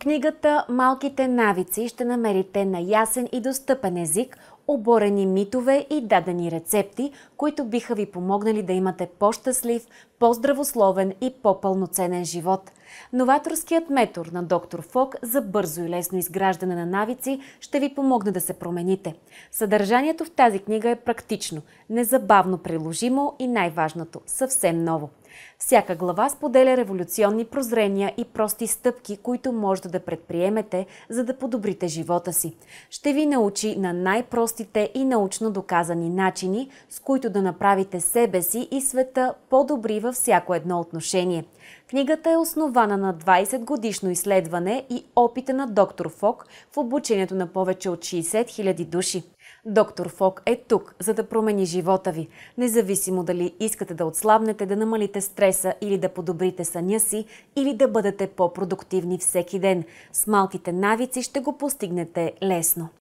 книгата «Малките навици» ще намерите на ясен и достъпен език оборени митове и дадени рецепти, които биха ви помогнали да имате по-щастлив, по-здравословен и по-пълноценен живот. Новаторският метод на доктор Фок за бързо и лесно изграждане на навици ще ви помогне да се промените. Съдържанието в тази книга е практично, незабавно приложимо и най-важното – съвсем ново. Всяка глава споделя революционни прозрения и прости стъпки, които можете да предприемете, за да подобрите живота си. Ще ви научи на най-простите и научно доказани начини, с които да направите себе си и света по-добри в във всяко едно отношение. Книгата е основана на 20 годишно изследване и опита на доктор Фок в обучението на повече от 60 000 души. Доктор Фок е тук, за да промени живота ви. Независимо дали искате да отслабнете, да намалите стреса или да подобрите съня си, или да бъдете по-продуктивни всеки ден. С малките навици ще го постигнете лесно.